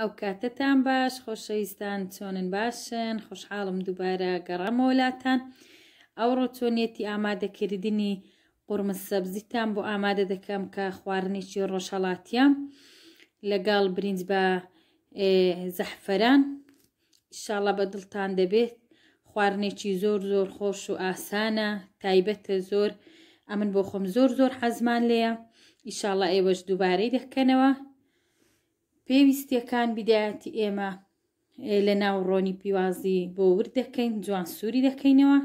ئەو کاتتان باش خۆشەویستان چۆنن باشن خوشحاڵم دووبارە گەڕام وڵاتان ئەوڕۆ چۆنێتی ئامادەکردنی قورمە سەبزیتان بۆ ئامادە دەکەم کە خواردنێکی ڕۆژهڵاتیە لەگەڵ برنج بە زەحفەران شاڵە بە دڵتان دەبێت خواردنێکی زۆر زۆر خۆش و ئاسانە تایبەتە زۆر ئەمن بۆ خۆم زۆر زۆر حەزمان لەیە ئیشاڵە ئێوەش دووبارەی دەکەنەوە پێویستیەکان بیدایەتی ئێمە لە ناوڕۆنی پیوازی بۆ ور دەکەین جوان سووری دەکەینەوە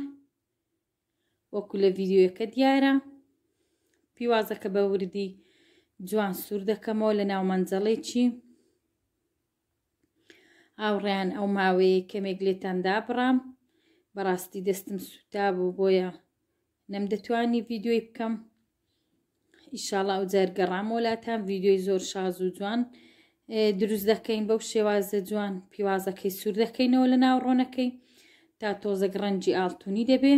وەکو لە ڤیددیوەکە دیارە پیوازەکە بە وردی جوان سوور دەکەمەوە لە ناو مەنجەڵێکی ئاوڕیان ئەو ماوەیە کەمێک لێتاندا بڕام بەڕاستی دەستم سوتا بوو بۆیە نەمدەتوانی ڤیددیۆی بکەم ئیشاڵا و جەرگەڕامۆلاتان ڤیددیۆی زۆر شاز و جوان دروست دەکەین بەو شێوازە جوان پیوازەکەی سوور دەکەینەوە لە ناوڕۆنەکەی تا تۆزەک ڕەنجی ئاڵتونی دەبێ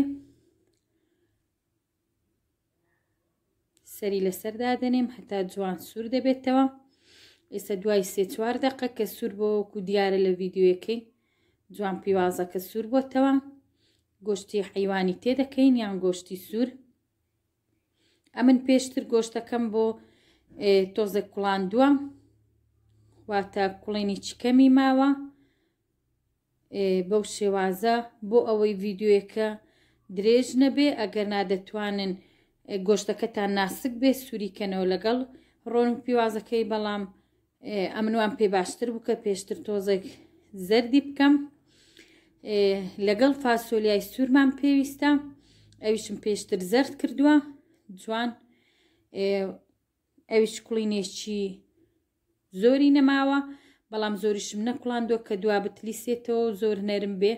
سەری لەسەردا دەنێم هەتا جوان سوور دەبێتەوە ئێستا دوای سێ چوار دقە کە سوور بۆوەکو دیارە لە ڤیددیوەکەی جوان پیوازەکە سوور بۆتەوە گۆشتی حیوانی تێدەکەین یان گۆشتی سوور ئەمن پێشتر گۆشتەکەم بۆ تۆزە کوڵان دووە واتە کوڵێنی چکەمی ماوە بەو شێوازە بۆ ئەوەی ڤیددیوەکە درێژ نەبێ ئەگەر نادەتوانن گۆشتەکەتان ناسک بێ سووریکەنەوە لەگەڵ ڕۆن پیوازەکەی بەڵام ئەمنوان پێ باشتر بووکە پێشتر تۆزێک زەردی بکەم لەگەڵ فاسۆلیای سوورمان پێویستە ئەویشم پێشتر زەرد کردووە جوان ئەویش کوڵینێکی زۆری نەماوە بەڵام زۆریشم نەکڵاندوە کە دوا بتلیسێتەوە زۆر نەرم بێ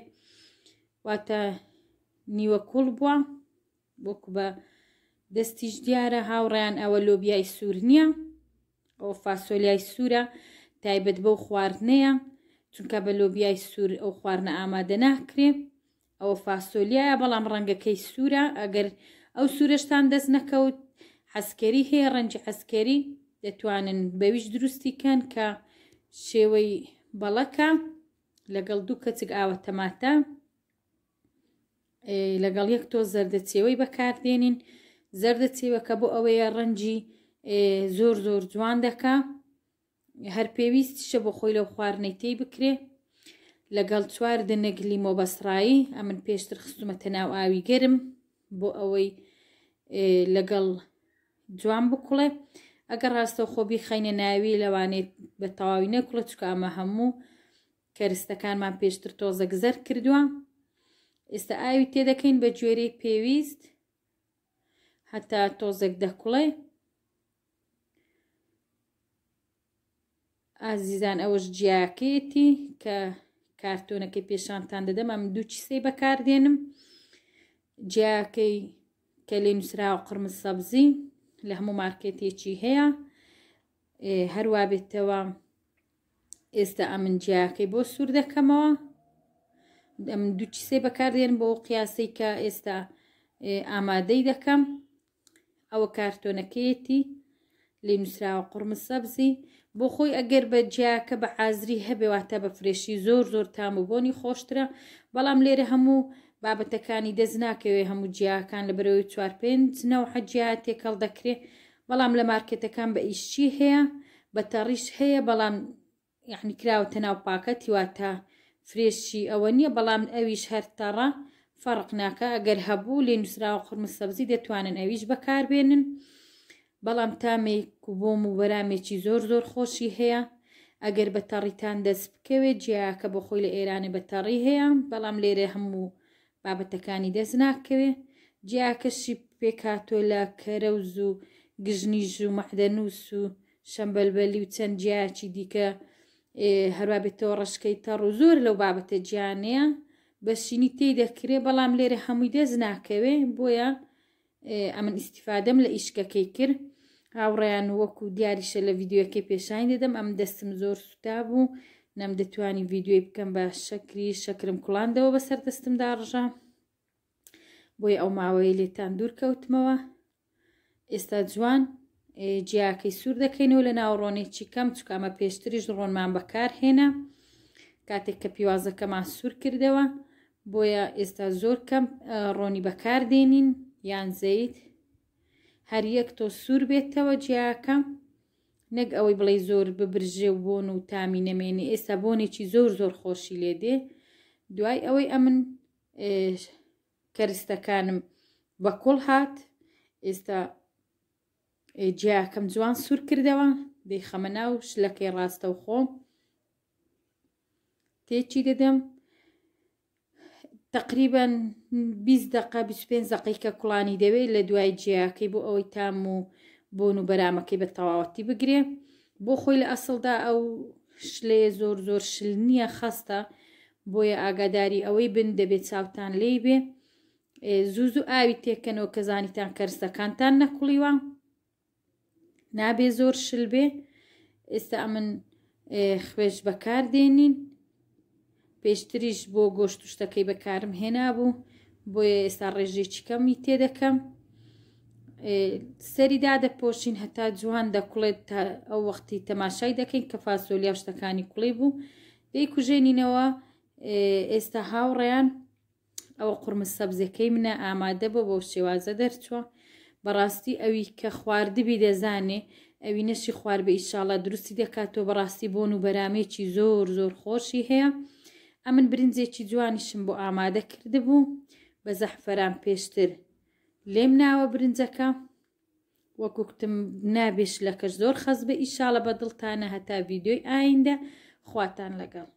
واتە نیوە کوڵ بووە بۆکو بە دەستیش دیارە هاوڕیان ئەوە لۆبیای سوور نییە ئەو فاسۆلیای سوورە تایبەت بەو خواردنەیە چونکە بە لۆبیای سوور ئەو خواردنە ئامادە ناکرێ ئەوە فاسۆلیایە بەڵام ڕەنگەکەی سوورە ئەگەر ئەو سوورشتان دەست نەکەوت حەسکەری هەیە ڕەنجی حەسکەری دەتوانن بەویش دروستیکەن کە شێوەی بەڵەکە لەگەڵ دوو کەچک ئاوەتەماتە لەگەڵ یەک تۆ زەردەچێوەی بەکاردێنین زەردەچێوەکە بۆ ئەوەیە ڕەنجی زۆر زۆر جوان دەکا هەر پێویستشە بۆ خۆی لەو خواردنەی تی بکرێ لەگەڵ چوار دنەگلی مۆبەسرایی ئەمن پێشتر خستومەتە ناو ئاوی گەرم بۆ ئەوەی لەگەڵ جوان بکڵێ ئەگەر ڕاستەوە خۆبی خینە ناوی لەوانێت بە تەواوی نەکوڵە چکە ئەمە هەموو کەرستەکانمان پێشتر تۆزە گزەر کردووە ئێستا ئاوی تێدەکەین بە گوێرەی پێویست هەتا تۆزێک دەکوڵێ ئازیزان ئەوەش جیاکێتی کە کارتۆنەکەی پێشانتان دەدەم ئەم دوو چیسەی بەکاردێنم جیاکەی کە لێ نووسرا و قرمز سەبزی لە هەموو مارکێتێکی هەیە هەروە بێتەوە ئێستا ئەمن جیاکەی بۆ سوور دەکەمەوە ئەم دووچی سێ بەکاردێن بۆ قیاسی کە ئێستا ئامادەی دەکەم ئەوە کارتۆنەکەیەتی لێ نووسراوە قورمە سەبزی بۆ خۆی ئەگەر بە جیاکە بە حازری هەبێواتە بە فرێشی زۆر زۆر تام و بۆنی خۆشترە بەڵام لێرە هەموو بابەتەکانی دەست ناکەوێ هەموو جیاکان لە برەوەی چوار پێنج نەوە حەجیا تێکەڵ دەکرێ بەڵام لە مارکەتەکان بە ئیشتی هەیە بە تەڕیش هەیە بەڵام یعنی کراوەتە ناو پاکەتی واتە فرێشی ئەوە نییە بەڵام ئەویش هەرتەڕە فەرق ناکە ئەگەر هەبوو لێ نووسراوە خورمە سەبزی دەتوانن ئەویش بەکاربێنن بەڵام تامێک و بۆم و بەرامێکی زۆر زۆر خۆشی هەیە ئەگەر بە تەڕیتان دەست بکەوێت جیاکە بۆ خۆی لە ئێرانە بە تەڕی هەیە بەڵام لێرە هەموو بابەتەکانی دەست ناکەوێ جیاکەشی پێکاتۆ لە کەرەوز و گژنیژ و مەحدەنووس و شەمبەلبەلی و چەند جیاکی دیکە هەروە بێتەوە ڕشکەی تەڕ و زۆر لەو بابەتە جیانەیە بەشینی تێدەکرێ بەڵام لێرە هەمووی دەست ناکەوێ بۆیە ئەمن ئیسیفادەم لە ئیشکەکەی کرد هاوڕیان وەکو دیاریشە لە یددیوەکەی پێشین دەدەم ئەم دەستم زۆر سوتا بوو نەم دەتوانین ڤیددیوی بکەم بە شەکری شەکرم کوڵاندەوە بە سەردەستمدا ڕژە بۆی ئەو ماوەی لێتان دوور کەوتمەوە ئێستا جوان جیاکەی سوور دەکەینەوە لە ناوڕۆنێکی کەم چکامە پێشتریش ڕۆنمان بەکارهێنا کاتێک کە پیوازەکەمان سوور کردەوە بۆیە ئێستا زۆر کەم ڕۆنی بەکاردێنین یان زەیت هەر یەک تۆ سوور بێتەوە جیاکەم نەک ئەوەی بڵێ زۆر ببرژێ و بۆن و تامی نەمێنێ ئێستا بۆنێکی زۆر زۆر خۆشی لێ دێ دوای ئەوەی ئەمن کەرستەکانم بە کۆڵ هات ئێستا جیاکەم جوان سوور کردەوە دەی خەمەنا و شلەکەی ڕاستە و خۆم تێکی دەدەم تقریبان 20 دقا 25 دقیکە کوڵانی دەوێت لە دوای جیاکەی بۆ ئەوەی تام و بۆن و بەرامەکەی بە تەواوەتی بگرێ بۆ خۆی لە ئەسڵدا ئەو شلێ زۆر زۆر شل نییە خەستە بۆیە ئاگاداری ئەوەی بن دەبێت چاوتان لێ بێ زوو زوو ئاوی تێکەنەوە کەزانیتان کەرسەکانتان نەکوڵیوە نابێ زۆر شل بێ ئێستا ئەمن خوێش بەکاردێنین پێشتریش بۆ گۆشت شتەکەی بەکارم هێنا بوو بۆیە ئێستا ڕێژێکی کەمی تێدەکەم سەری دادەپۆشین هەتا جوان دەکوڵێت تا ئەو وەختی تەماشای دەکەین کە فاسۆلیا شتەکانی کوڵی بوو دەیکوژێنینەوە ئێستا هاوڕێیان ئەوە قورمە سەبزەکەی منە ئامادە بۆ بۆ شێوازە دەرچوە بەڕاستی ئەوی کە خواردبی دەزانێ ئەوی نەشی خوار بە ئیشاڵە دروستی دەکاتەوە بەڕاستی بۆن و بەرامێکی زۆر زۆر خۆشی هەیە ئەمن برنجێکی جوانیشم بۆ ئامادە کرده بوو بە زەحفەران پێشتر لێم ناوە برنجەکە وەکوکتم نابێش لەکەش زۆر خەز بە ئیشالە بە دڵتانە هەتا ویددیۆی ئایندە خواتان لەگەڵ